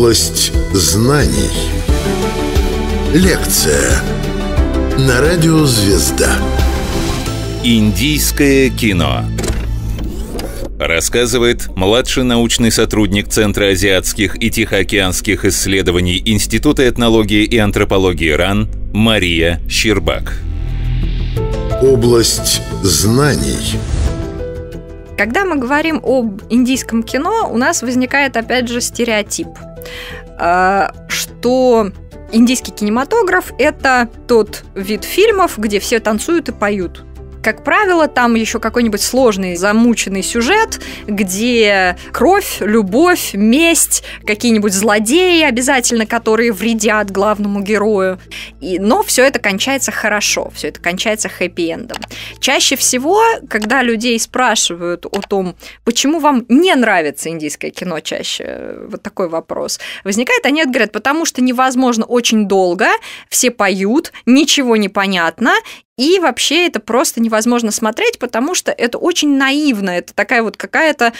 Область знаний. Лекция на радио «Звезда». Индийское кино. Рассказывает младший научный сотрудник Центра азиатских и тихоокеанских исследований Института этнологии и антропологии РАН Мария Щербак. Область знаний. Когда мы говорим об индийском кино, у нас возникает опять же стереотип – а, что индийский кинематограф – это тот вид фильмов, где все танцуют и поют. Как правило, там еще какой-нибудь сложный, замученный сюжет, где кровь, любовь, месть, какие-нибудь злодеи обязательно, которые вредят главному герою. И, но все это кончается хорошо, все это кончается хэппи-эндом. Чаще всего, когда людей спрашивают о том, почему вам не нравится индийское кино чаще, вот такой вопрос возникает, они говорят, потому что невозможно очень долго, все поют, ничего не понятно, и вообще это просто невозможно смотреть, потому что это очень наивно, это такая вот какая-то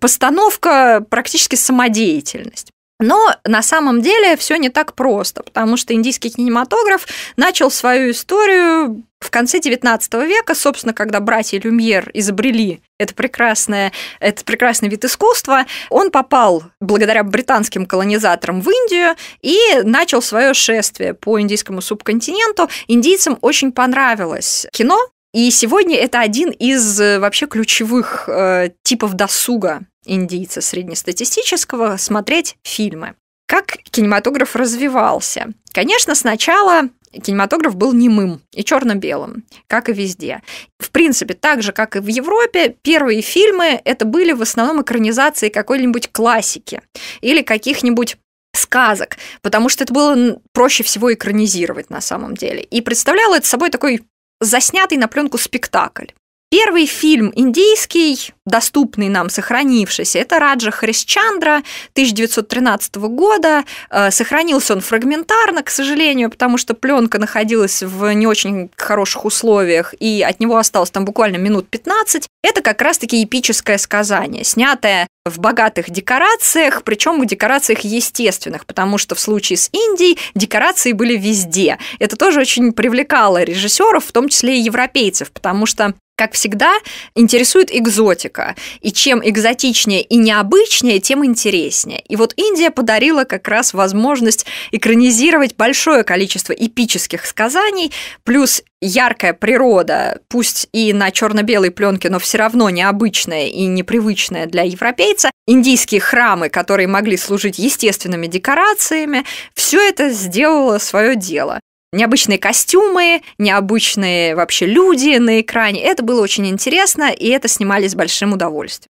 постановка, практически самодеятельность. Но на самом деле все не так просто, потому что индийский кинематограф начал свою историю в конце XIX века, собственно, когда братья Люмьер изобрели это прекрасное, это прекрасный вид искусства, он попал благодаря британским колонизаторам в Индию и начал свое шествие по индийскому субконтиненту. Индийцам очень понравилось кино, и сегодня это один из э, вообще ключевых э, типов досуга индийца среднестатистического смотреть фильмы. Как кинематограф развивался? Конечно, сначала кинематограф был немым и черно-белым, как и везде. В принципе, так же, как и в Европе, первые фильмы это были в основном экранизации какой-нибудь классики или каких-нибудь сказок, потому что это было проще всего экранизировать на самом деле. И представляло это собой такой заснятый на пленку спектакль. Первый фильм индийский, доступный нам, сохранившийся, это Раджа Харисчандра 1913 года. Э, сохранился он фрагментарно, к сожалению, потому что пленка находилась в не очень хороших условиях, и от него осталось там буквально минут 15. Это как раз-таки эпическое сказание, снятое в богатых декорациях, причем в декорациях естественных, потому что в случае с Индией декорации были везде. Это тоже очень привлекало режиссеров, в том числе и европейцев, потому что как всегда, интересует экзотика. И чем экзотичнее и необычнее, тем интереснее. И вот Индия подарила как раз возможность экранизировать большое количество эпических сказаний, плюс яркая природа, пусть и на черно-белой пленке, но все равно необычная и непривычная для европейца, индийские храмы, которые могли служить естественными декорациями, все это сделало свое дело необычные костюмы, необычные вообще люди на экране. Это было очень интересно, и это снимали с большим удовольствием.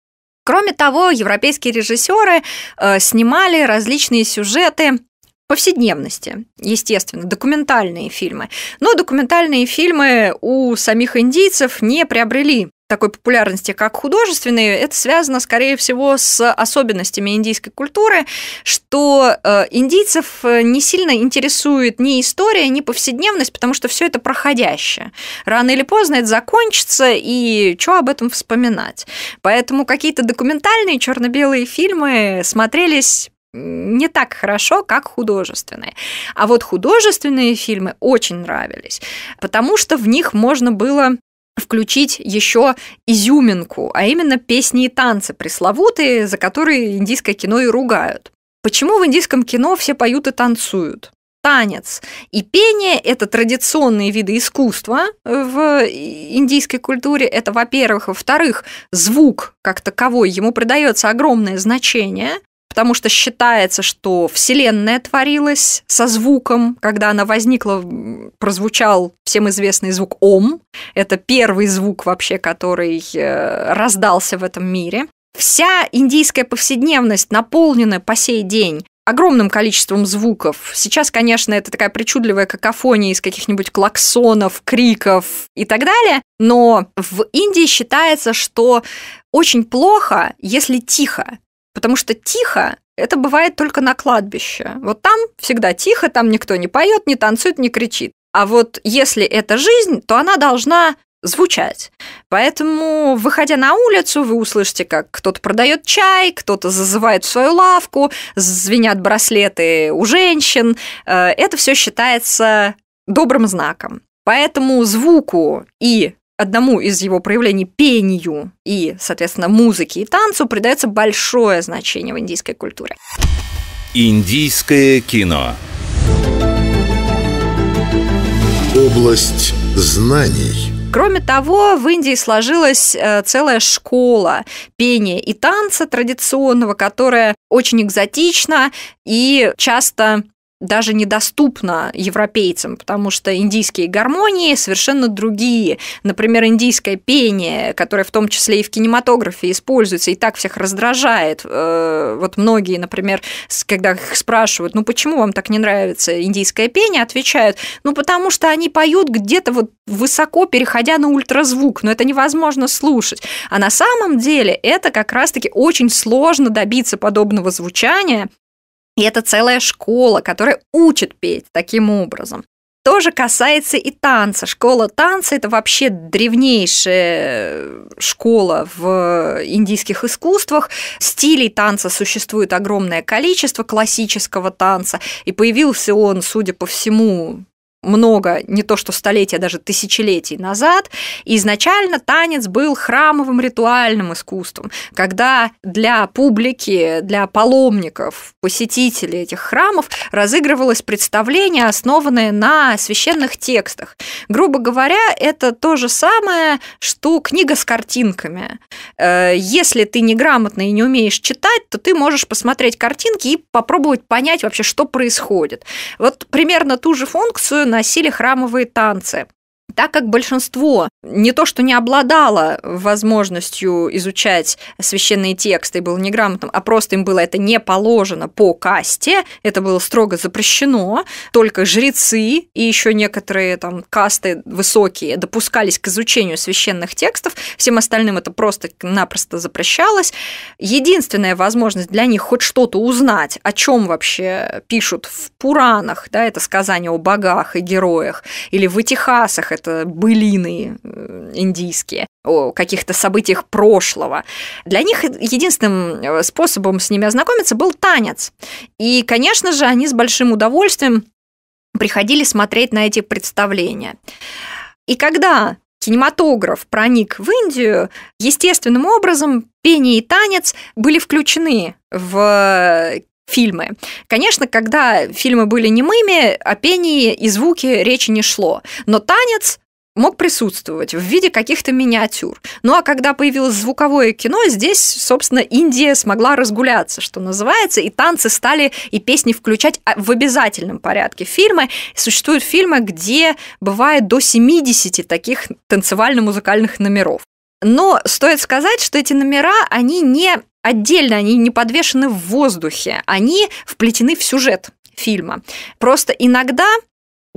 Кроме того, европейские режиссеры э, снимали различные сюжеты повседневности, естественно, документальные фильмы. Но документальные фильмы у самих индийцев не приобрели такой популярности, как художественные, это связано, скорее всего, с особенностями индийской культуры, что э, индийцев э, не сильно интересует ни история, ни повседневность, потому что все это проходящее. Рано или поздно это закончится, и что об этом вспоминать? Поэтому какие-то документальные черно-белые фильмы смотрелись не так хорошо, как художественные. А вот художественные фильмы очень нравились, потому что в них можно было включить еще изюминку, а именно песни и танцы пресловутые, за которые индийское кино и ругают. Почему в индийском кино все поют и танцуют? танец и пение – это традиционные виды искусства э, в э, индийской культуре. Это, во-первых. Во-вторых, звук как таковой, ему придается огромное значение потому что считается, что Вселенная творилась со звуком, когда она возникла, прозвучал всем известный звук Ом. Это первый звук вообще, который э, раздался в этом мире. Вся индийская повседневность наполнена по сей день огромным количеством звуков. Сейчас, конечно, это такая причудливая какофония из каких-нибудь клаксонов, криков и так далее, но в Индии считается, что очень плохо, если тихо. Потому что тихо это бывает только на кладбище. Вот там всегда тихо, там никто не поет, не танцует, не кричит. А вот если это жизнь, то она должна звучать. Поэтому, выходя на улицу, вы услышите, как кто-то продает чай, кто-то зазывает в свою лавку, звенят браслеты у женщин. Э, это все считается добрым знаком. Поэтому звуку и одному из его проявлений пению и, соответственно, музыке и танцу придается большое значение в индийской культуре. Индийское кино. Область знаний. Кроме того, в Индии сложилась э, целая школа пения и танца традиционного, которая очень экзотична и часто даже недоступна европейцам, потому что индийские гармонии совершенно другие. Например, индийское пение, которое в том числе и в кинематографе используется, и так всех раздражает. Э, вот многие, например, когда их спрашивают, ну почему вам так не нравится индийское пение, отвечают, ну потому что они поют где-то вот высоко, переходя на ультразвук, но это невозможно слушать. А на самом деле это как раз-таки очень сложно добиться подобного звучания, и это целая школа, которая учит петь таким образом. Тоже касается и танца. Школа танца – это вообще древнейшая э, школа в индийских искусствах. Стилей танца существует огромное количество классического танца, и появился он, судя по всему, много, не то что столетия, даже тысячелетий назад, изначально танец был храмовым ритуальным искусством, когда для публики, для паломников, посетителей этих храмов разыгрывалось представление, основанное на священных текстах. Грубо говоря, это то же самое, что книга с картинками. Э, если ты неграмотно и не умеешь читать, то ты можешь посмотреть картинки и попробовать понять вообще, что происходит. Вот примерно ту же функцию носили храмовые танцы. Так как большинство не то что не обладало возможностью изучать священные тексты и было неграмотным, а просто им было это не положено по касте, это было строго запрещено, только жрецы и еще некоторые там касты высокие допускались к изучению священных текстов, всем остальным это просто-напросто запрещалось. Единственная возможность для них хоть что-то узнать, о чем вообще пишут в Пуранах, да, это сказания о богах и героях, или в Этихасах, это былины э, индийские, о каких-то событиях прошлого. Для них единственным э, способом с ними ознакомиться был танец. И, конечно же, они с большим удовольствием приходили смотреть на эти представления. И когда кинематограф проник в Индию, естественным образом пение и танец были включены в фильмы. Конечно, когда фильмы были немыми, о пении и звуке речи не шло, но танец мог присутствовать в виде каких-то миниатюр. Ну а когда появилось звуковое кино, здесь, собственно, Индия смогла разгуляться, что называется, и танцы стали, и песни включать а, в обязательном порядке фильмы. Существуют фильмы, где бывает до 70 таких танцевально-музыкальных номеров. Но стоит сказать, что эти номера, они не отдельно, они не подвешены в воздухе, они вплетены в сюжет фильма. Просто иногда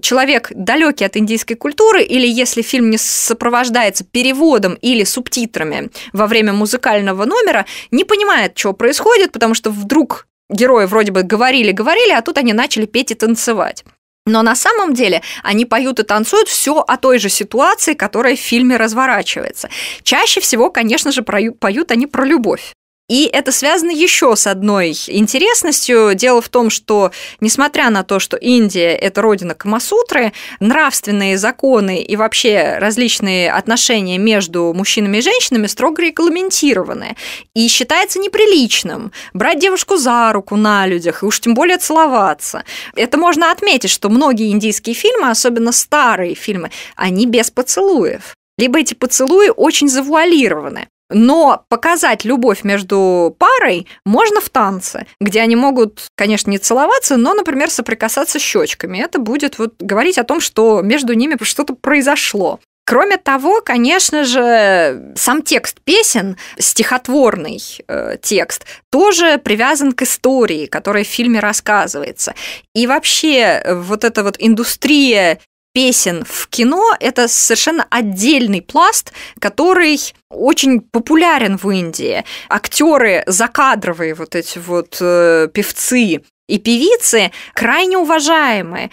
человек далекий от индийской культуры, или если фильм не сопровождается переводом или субтитрами во время музыкального номера, не понимает, что происходит, потому что вдруг герои вроде бы говорили-говорили, а тут они начали петь и танцевать. Но на самом деле они поют и танцуют все о той же ситуации, которая в фильме разворачивается. Чаще всего, конечно же, поют они про любовь. И это связано еще с одной интересностью. Дело в том, что несмотря на то, что Индия – это родина Камасутры, нравственные законы и вообще различные отношения между мужчинами и женщинами строго регламентированы. И считается неприличным брать девушку за руку на людях, и уж тем более целоваться. Это можно отметить, что многие индийские фильмы, особенно старые фильмы, они без поцелуев либо эти поцелуи очень завуалированы. Но показать любовь между парой можно в танце, где они могут, конечно, не целоваться, но, например, соприкасаться щечками. Это будет вот говорить о том, что между ними что-то произошло. Кроме того, конечно же, сам текст песен, стихотворный э, текст, тоже привязан к истории, которая в фильме рассказывается. И вообще вот эта вот индустрия песен в кино – это совершенно отдельный пласт, который очень популярен в Индии. Актеры закадровые, вот эти вот э, певцы и певицы крайне уважаемые.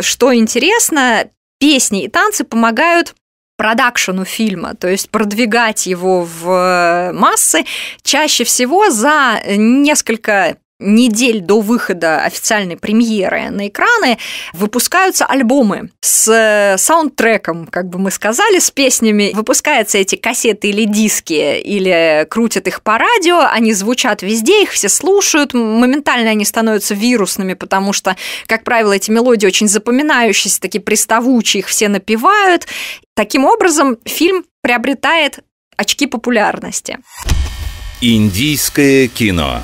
Что интересно, песни и танцы помогают продакшену фильма, то есть продвигать его в э, массы чаще всего за несколько недель до выхода официальной премьеры на экраны выпускаются альбомы с э, саундтреком, как бы мы сказали, с песнями. Выпускаются эти кассеты или диски, или крутят их по радио, они звучат везде, их все слушают, моментально они становятся вирусными, потому что, как правило, эти мелодии очень запоминающиеся, такие приставучие, их все напевают. Таким образом, фильм приобретает очки популярности. Индийское кино.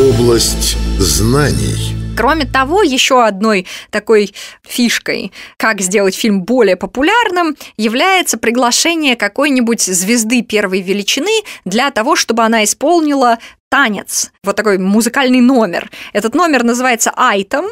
Область знаний. Кроме того, еще одной такой фишкой, как сделать фильм более популярным, является приглашение какой-нибудь звезды первой величины для того, чтобы она исполнила танец, вот такой музыкальный номер. Этот номер называется «Айтем»,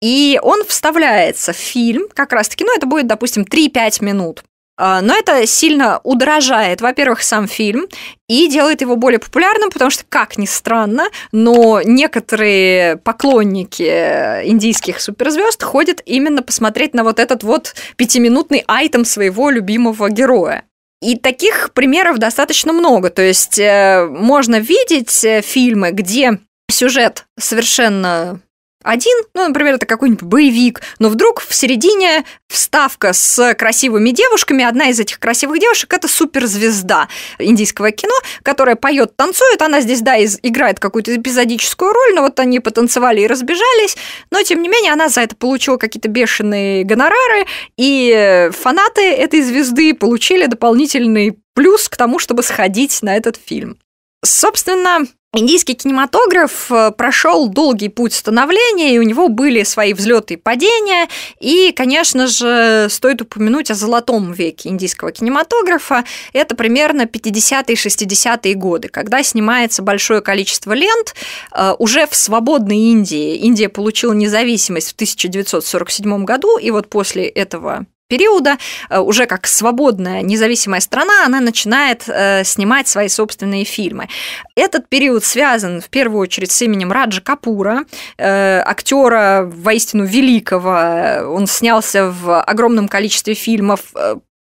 и он вставляется в фильм как раз-таки, ну, это будет, допустим, 3-5 минут. А, но это сильно удорожает, во-первых, сам фильм и делает его более популярным, потому что, как ни странно, но некоторые поклонники индийских суперзвезд ходят именно посмотреть на вот этот вот пятиминутный айтем своего любимого героя. И таких примеров достаточно много. То есть э, можно видеть э, фильмы, где сюжет совершенно один, ну, например, это какой-нибудь боевик, но вдруг в середине вставка с красивыми девушками, одна из этих красивых девушек – это суперзвезда индийского кино, которая поет, танцует, она здесь, да, из, играет какую-то эпизодическую роль, но вот они потанцевали и разбежались, но, тем не менее, она за это получила какие-то бешеные гонорары, и фанаты этой звезды получили дополнительный плюс к тому, чтобы сходить на этот фильм. Собственно, Индийский кинематограф э, прошел долгий путь становления, и у него были свои взлеты и падения. И, конечно же, стоит упомянуть о золотом веке индийского кинематографа. Это примерно 50-е, 60-е годы, когда снимается большое количество лент. Э, уже в свободной Индии Индия получила независимость в 1947 году, и вот после этого периода, э, уже как свободная, независимая страна, она начинает э, снимать свои собственные фильмы. Этот период связан в первую очередь с именем Раджа Капура, э, актера воистину великого. Он снялся в огромном количестве фильмов,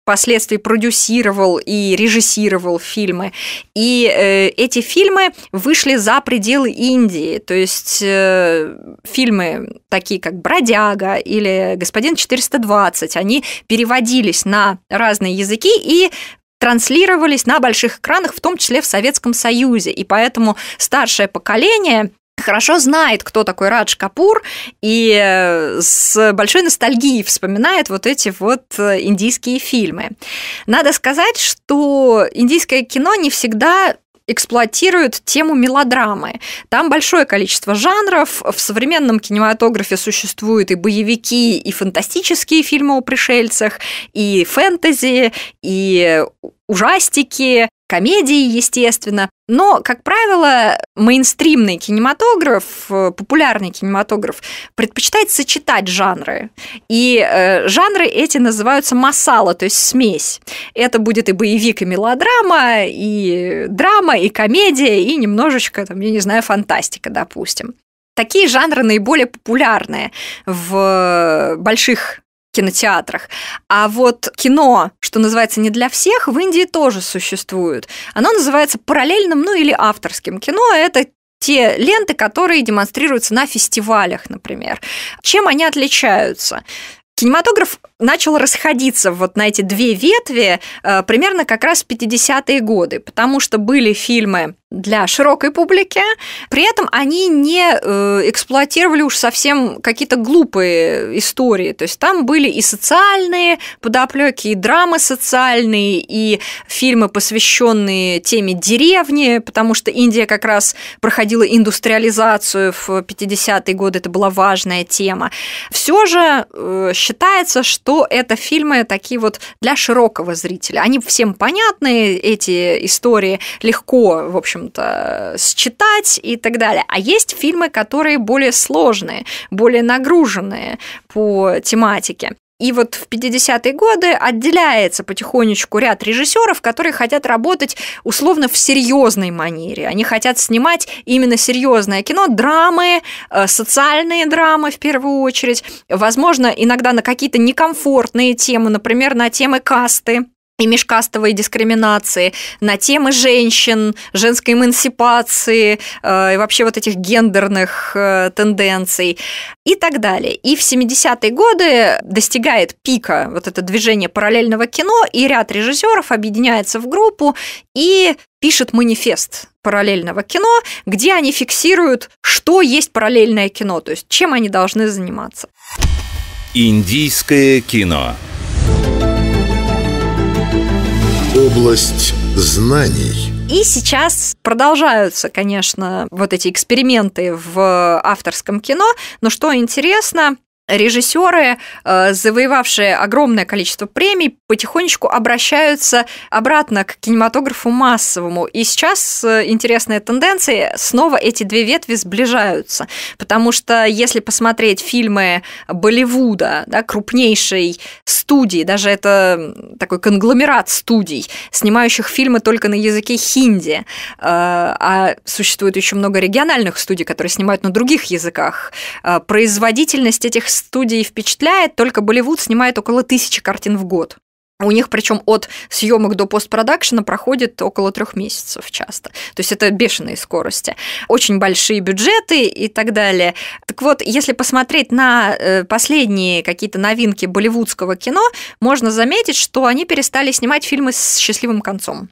впоследствии продюсировал и режиссировал фильмы. И э, эти фильмы вышли за пределы Индии. То есть э, фильмы такие, как «Бродяга» или «Господин 420», они переводились на разные языки и транслировались на больших экранах, в том числе в Советском Союзе. И поэтому старшее поколение хорошо знает, кто такой Радж Капур, и э, с большой ностальгией вспоминает вот эти вот э, индийские фильмы. Надо сказать, что индийское кино не всегда эксплуатируют тему мелодрамы. Там большое количество жанров. В современном кинематографе существуют и боевики, и фантастические фильмы о пришельцах, и фэнтези, и ужастики комедии, естественно. Но, как правило, мейнстримный кинематограф, э, популярный кинематограф предпочитает сочетать жанры. И э, жанры эти называются масала, то есть смесь. Это будет и боевик, и мелодрама, и драма, и комедия, и немножечко, там, я не знаю, фантастика, допустим. Такие жанры наиболее популярные в больших кинотеатрах. А вот кино, что называется не для всех, в Индии тоже существует. Оно называется параллельным, ну или авторским кино. Это те ленты, которые демонстрируются на фестивалях, например. Чем они отличаются? Кинематограф начал расходиться вот на эти две ветви э, примерно как раз 50-е годы, потому что были фильмы для широкой публики, при этом они не э, эксплуатировали уж совсем какие-то глупые истории. То есть там были и социальные подоплеки, и драмы социальные, и фильмы, посвященные теме деревни, потому что Индия как раз проходила индустриализацию в 50-е годы, это была важная тема. Все же э, считается, что что это фильмы такие вот для широкого зрителя. Они всем понятны, эти истории легко, в общем-то, считать и так далее. А есть фильмы, которые более сложные, более нагруженные по тематике. И вот в 50-е годы отделяется потихонечку ряд режиссеров, которые хотят работать условно в серьезной манере. Они хотят снимать именно серьезное кино, драмы, э, социальные драмы в первую очередь, возможно, иногда на какие-то некомфортные темы, например, на темы касты и межкастовой дискриминации, на темы женщин, женской эмансипации э, и вообще вот этих гендерных э, тенденций и так далее. И в 70-е годы достигает пика вот это движение параллельного кино, и ряд режиссеров объединяется в группу и пишет манифест параллельного кино, где они фиксируют, что есть параллельное кино, то есть чем они должны заниматься. Индийское кино. Область знаний. И сейчас продолжаются, конечно, вот эти эксперименты в авторском кино. Но что интересно, режиссеры, э, завоевавшие огромное количество премий, потихонечку обращаются обратно к кинематографу массовому. И сейчас э, интересная тенденция, снова эти две ветви сближаются. Потому что если посмотреть фильмы Болливуда, да, крупнейшей студии, даже это такой конгломерат студий, снимающих фильмы только на языке хинди, э, а существует еще много региональных студий, которые снимают на других языках, производительность этих Студии впечатляет, только Болливуд снимает около тысячи картин в год. У них причем от съемок до постпродакшена проходит около трех месяцев часто. То есть это бешеные скорости. Очень большие бюджеты и так далее. Так вот, если посмотреть на э, последние какие-то новинки болливудского кино, можно заметить, что они перестали снимать фильмы с счастливым концом.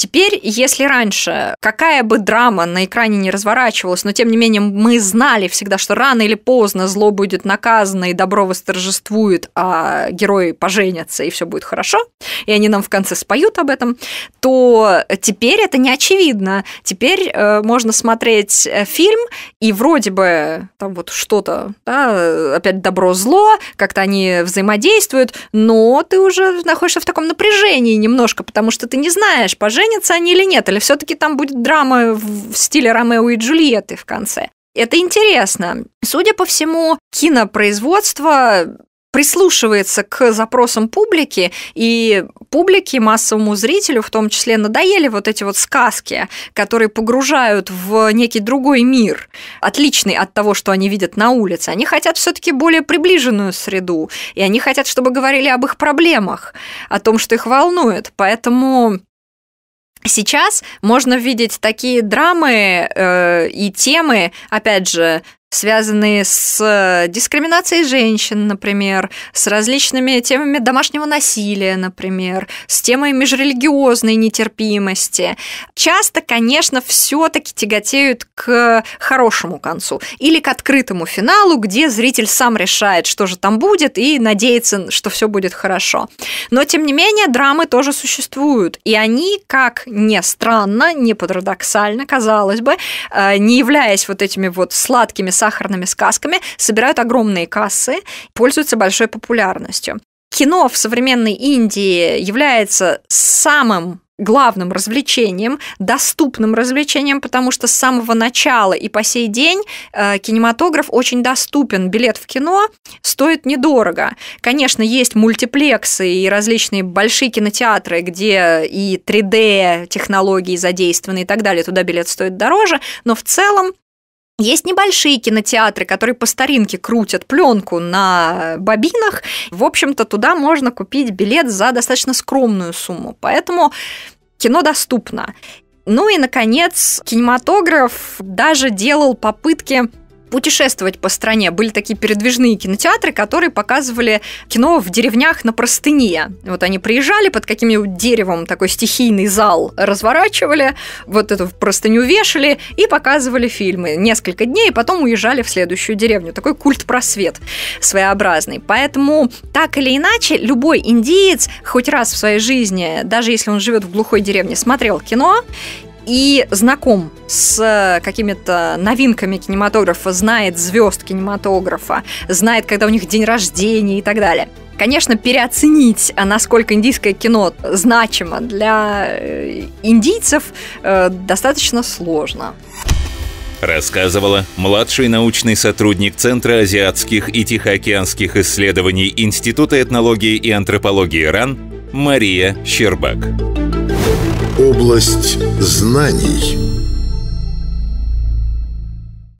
Теперь, если раньше какая бы драма на экране не разворачивалась, но тем не менее мы знали всегда, что рано или поздно зло будет наказано и добро восторжествует, а герои поженятся и все будет хорошо, и они нам в конце споют об этом, то теперь это не очевидно. Теперь э, можно смотреть э, фильм и вроде бы там вот что-то, да, опять добро-зло, как-то они взаимодействуют, но ты уже находишься в таком напряжении немножко, потому что ты не знаешь, поженятся оценятся они или нет, или все-таки там будет драма в стиле Ромео и Джульетты в конце. Это интересно. Судя по всему, кинопроизводство прислушивается к запросам публики, и публике, массовому зрителю в том числе, надоели вот эти вот сказки, которые погружают в некий другой мир, отличный от того, что они видят на улице. Они хотят все таки более приближенную среду, и они хотят, чтобы говорили об их проблемах, о том, что их волнует. Поэтому Сейчас можно видеть такие драмы э, и темы, опять же, связанные с э, дискриминацией женщин, например, с различными темами домашнего насилия, например, с темой межрелигиозной нетерпимости. Часто, конечно, все-таки тяготеют к хорошему концу или к открытому финалу, где зритель сам решает, что же там будет, и надеется, что все будет хорошо. Но, тем не менее, драмы тоже существуют, и они, как ни странно, не парадоксально, казалось бы, э, не являясь вот этими вот сладкими сахарными сказками, собирают огромные кассы, пользуются большой популярностью. Кино в современной Индии является самым главным развлечением, доступным развлечением, потому что с самого начала и по сей день э, кинематограф очень доступен. Билет в кино стоит недорого. Конечно, есть мультиплексы и различные большие кинотеатры, где и 3D-технологии задействованы и так далее, туда билет стоит дороже, но в целом есть небольшие кинотеатры, которые по старинке крутят пленку на бобинах. В общем-то, туда можно купить билет за достаточно скромную сумму. Поэтому кино доступно. Ну и, наконец, кинематограф даже делал попытки путешествовать по стране. Были такие передвижные кинотеатры, которые показывали кино в деревнях на простыне. Вот они приезжали под каким-нибудь деревом, такой стихийный зал разворачивали, вот эту простыню вешали и показывали фильмы несколько дней, и потом уезжали в следующую деревню. Такой культ-просвет своеобразный. Поэтому так или иначе, любой индиец хоть раз в своей жизни, даже если он живет в глухой деревне, смотрел кино, и знаком с э, какими-то новинками кинематографа, знает звезд кинематографа, знает, когда у них день рождения и так далее конечно, переоценить, а насколько индийское кино значимо для э, индийцев, э, достаточно сложно. Рассказывала младший научный сотрудник Центра азиатских и тихоокеанских исследований Института этнологии и антропологии РАН Мария Щербак область знаний.